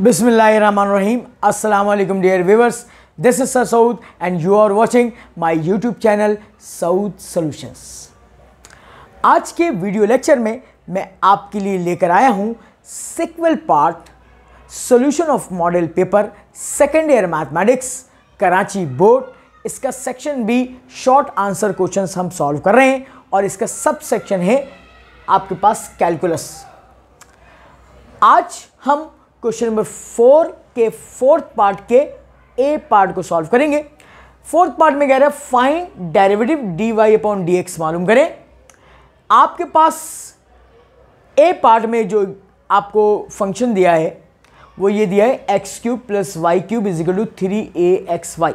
Bismillahirrahmanirrahim. Assalamu alaikum dear viewers. This is Sir Saud and you are watching my YouTube channel Saud आज के video lecture में मैं आपके लिए लेकर आया हूँ sequel part solution of model paper second year mathematics Karachi board इसका section B short answer question हम सॉल्व कर रहे हैं और इसका सब सेक्शन है आपके पास कैलकुलस आज हम क्वेश्चन नंबर फोर के फोर्थ पार्ट के ए पार्ट को सॉल्व करेंगे फोर्थ पार्ट में कह रहा है find derivative d y upon d x मालूम करें आपके पास ए पार्ट में जो आपको फंक्शन दिया है वो ये दिया है x cube plus y cube is equal to three a x y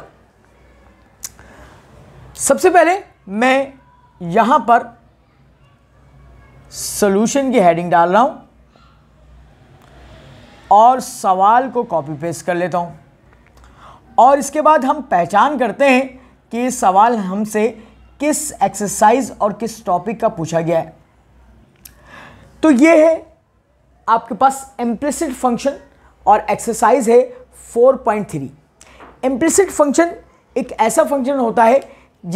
सबसे पहले मैं यहां पर सॉल्यूशन की हेडिंग डाल रहा हूँ और सवाल को कॉपी पेस्ट कर लेता हूँ और इसके बाद हम पहचान करते हैं कि सवाल हमसे किस एक्सरसाइज और किस टॉपिक का पूछा गया है तो ये है आपके पास एम्प्लिसिट फंक्शन और एक्सरसाइज है 4.3 एम्प्लिसिट फंक्शन एक ऐसा फंक्शन होता है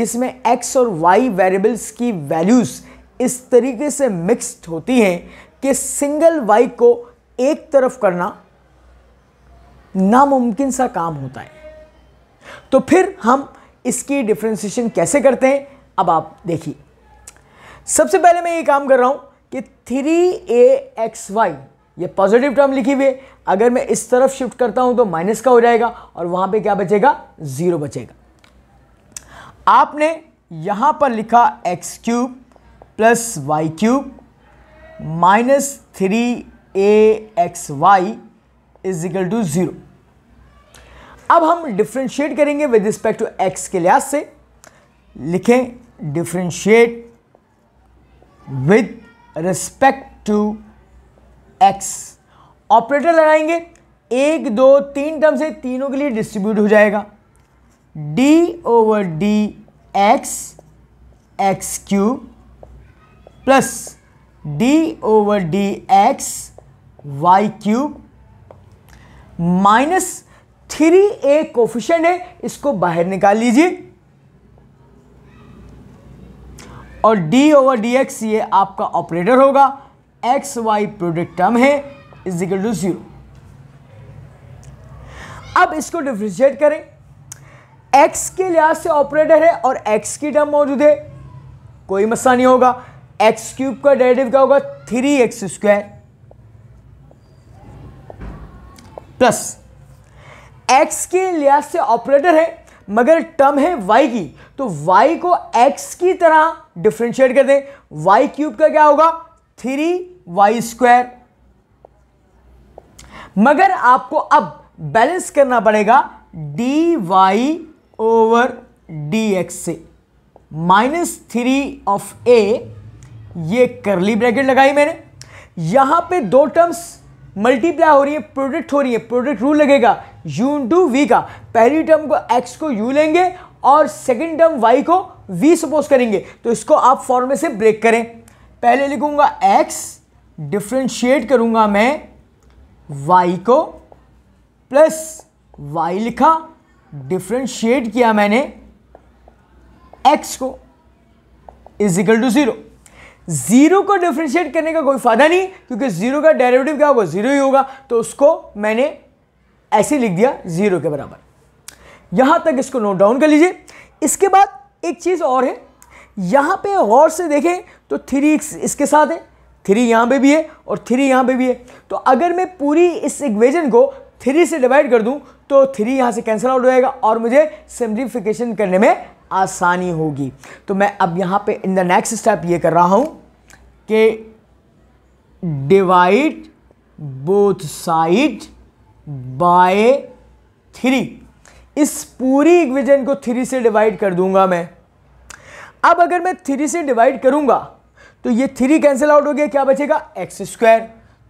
जिसमें x और y वेरिएबल्स की वैल्यूज़ इस तरीके से मिक्स्ड होती हैं कि सिंगल y को एक तरफ करना नामुमकिन सा काम होता है तो फिर हम इसकी डिफ्रेंसिएशन कैसे करते हैं अब आप देखिए सबसे पहले मैं ये काम कर रहा हूँ कि थ्री ए एक्स वाई ये पॉजिटिव टर्म लिखी हुई है अगर मैं इस तरफ शिफ्ट करता हूँ तो माइनस का हो जाएगा और वहाँ पे क्या बचेगा ज़ीरो बचेगा आपने यहाँ पर लिखा x cube plus y cube minus three a x y is equal to zero अब हम डिफ्रेंशिएट करेंगे विद रिस्पेक्ट टू एक्स के लिहाज से लिखें differentiate with respect to x operator लगाएंगे एक दो तीन टर्म से तीनों के लिए डिस्ट्रीब्यूट हो जाएगा d over d x x cube plus d over d x y cube minus three a coefficient है इसको बाहर निकाल लीजिए और d ओवर dx ये आपका ऑपरेटर होगा एक्स वाई प्रोडक्ट टर्म है इज इक्वल टू जीरो अब इसको डिफ्रेंशिएट करें x के लिहाज से ऑपरेटर है और x की टर्म मौजूद है कोई मसला नहीं होगा एक्स क्यूब का डेरेटिव क्या होगा three x square plus x के लिहाज से ऑपरेटर है मगर टर्म है वाई की तो वाई को एक्स की तरह डिफ्रेंशिएट कर दें वाई क्यूब का क्या होगा थ्री वाई स्क्वायर मगर आपको अब बैलेंस करना पड़ेगा d y over d x से माइनस थ्री ऑफ ए ये करली ब्रैकेट लगाई मैंने यहां पे दो टर्म्स मल्टीप्लाई हो रही है प्रोडक्ट हो रही है प्रोडक्ट रूल लगेगा यू टू वी का पहली टर्म को एक्स को यू लेंगे और सेकेंड टर्म वाई को वी सपोज करेंगे तो इसको आप फॉर्मे से ब्रेक करें पहले लिखूंगा एक्स डिफ्रेंशिएट करूंगा मैं वाई को प्लस वाई लिखा डिफ्रेंशिएट किया मैंने एक्स को इजिकल टू ज़ीरो जीरो को डिफ्रेंशिएट करने का कोई फायदा नहीं क्योंकि जीरो का डेरिवेटिव क्या होगा जीरो ही होगा तो उसको मैंने ऐसे लिख दिया जीरो के बराबर यहां तक इसको नोट डाउन कर लीजिए इसके बाद एक चीज और है यहां पे गौर से देखें तो थ्री इसके साथ है थ्री यहाँ पे भी है और थ्री यहाँ पे भी है तो अगर मैं पूरी इस इक्वेजन को थ्री से डिवाइड कर दूं तो थ्री यहाँ से कैंसिल आउट हो जाएगा और मुझे सिंप्लीफिकेशन करने में आसानी होगी तो मैं अब यहाँ पे इन द नेक्स्ट स्टेप ये कर रहा हूँ के divide both side by three इस पूरी इक्वेशन को थ्री से डिवाइड कर दूंगा मैं अब अगर मैं थ्री से डिवाइड करूंगा तो ये थ्री कैंसिल आउट हो गया क्या बचेगा एक्स स्क्वायर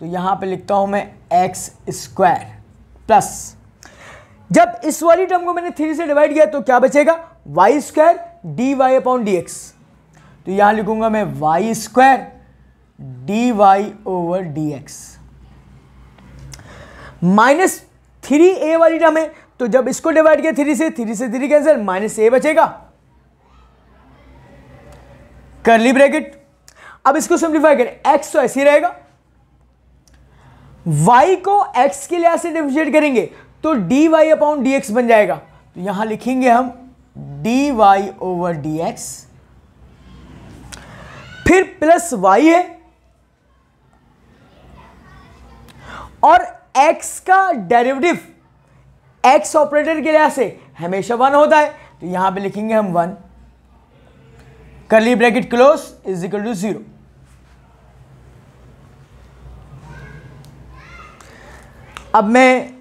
तो यहां पे लिखता हूं मैं एक्स स्क्वायर प्लस जब इस वाली टर्म को मैंने थ्री से डिवाइड किया तो क्या बचेगा y square d y upon d x तो यहां लिखूंगा मैं y square d y over d x minus three a वाली टर्म है तो जब इसको डिवाइड किया थ्री से थ्री से थ्री कैंसिल माइनस ए बचेगा करली ब्रैकेट अब इसको सिंप्लीफाई करें एक्स तो ऐसे ही रहेगा वाई को एक्स के लिए ऐसे डिफ्रेंशिएट करेंगे तो d y upon d x बन जाएगा तो यहां लिखेंगे हम d y over d x फिर प्लस वाई है और एक्स का डेरिवेटिव एक्स ऑपरेटर के लिहाज से हमेशा वन होता है तो यहां पे लिखेंगे हम one curly bracket close is equal to zero अब मैं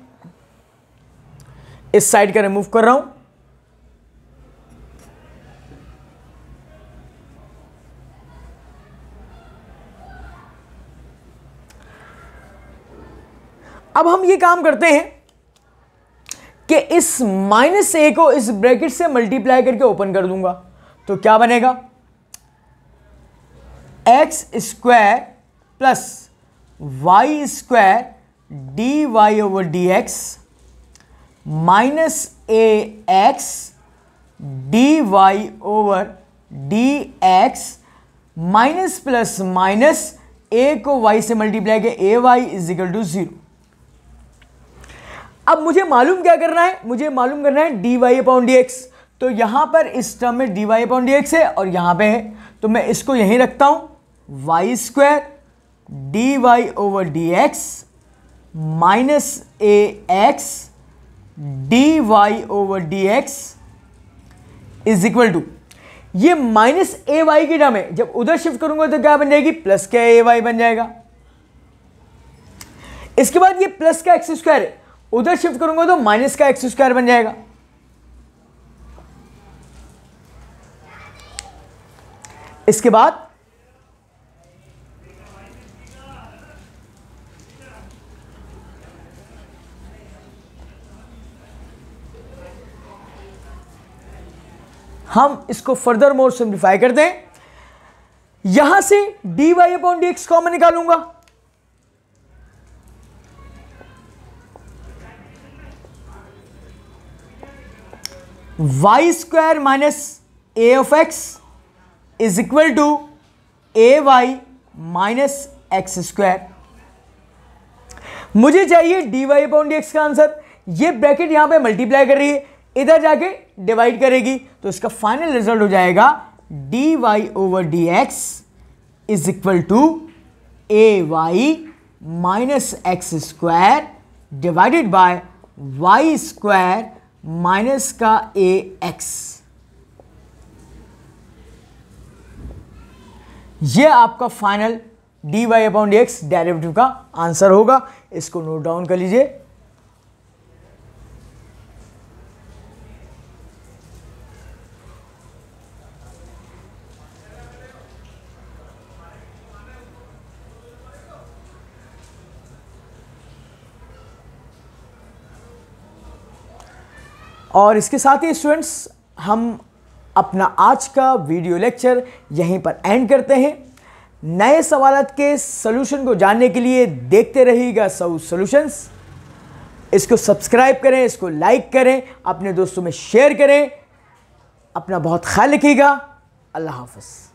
इस साइड का रिमूव कर रहा हूं अब हम ये काम करते हैं कि इस माइनस ए को इस ब्रैकेट से मल्टीप्लाई करके ओपन कर दूंगा तो क्या बनेगा x square plus y square d y over d x minus a x d y over d x minus plus minus a को वाई से मल्टीप्लाई किया a y is equal to zero अब मुझे मालूम क्या करना है मुझे मालूम करना है d y upon d x तो यहाँ पर इस टर्म में d y upon d x है और यहाँ पे है तो मैं इसको यहीं रखता हूँ y square d y over d x minus a x d y over d x is equal to ये माइनस ए वाई की टर्म है जब उधर शिफ्ट करूंगा तो क्या बन जाएगी प्लस के ए वाई बन जाएगा इसके बाद ये प्लस का एक्स स्क्वायर है उधर शिफ्ट करूंगा तो माइनस का एक्स स्क्वायर बन जाएगा इसके बाद हम इसको फर्दर मोर सिंप्लीफाई कर दें यहां से d y upon d x common निकालूंगा y square minus a of x is equal to a y minus x square मुझे चाहिए d y upon d x का आंसर ये ब्रैकेट यहां पे मल्टीप्लाई कर रही है इधर जाके डिवाइड करेगी तो इसका फाइनल रिजल्ट हो जाएगा d y over d x is equal to a y minus x square divided by y square minus का ए एक्स ये आपका final d y upon x derivative का आंसर होगा इसको नोट डाउन कर लीजिए और इसके साथ ही स्टूडेंट्स हम अपना आज का वीडियो लेक्चर यहीं पर एंड करते हैं नए सवाल के सलूशन को जानने के लिए देखते रहिएगा सऊ सोल्यूशंस इसको सब्सक्राइब करें इसको लाइक करें अपने दोस्तों में शेयर करें अपना बहुत ख्याल रखिएगा अल्लाह हाफिज़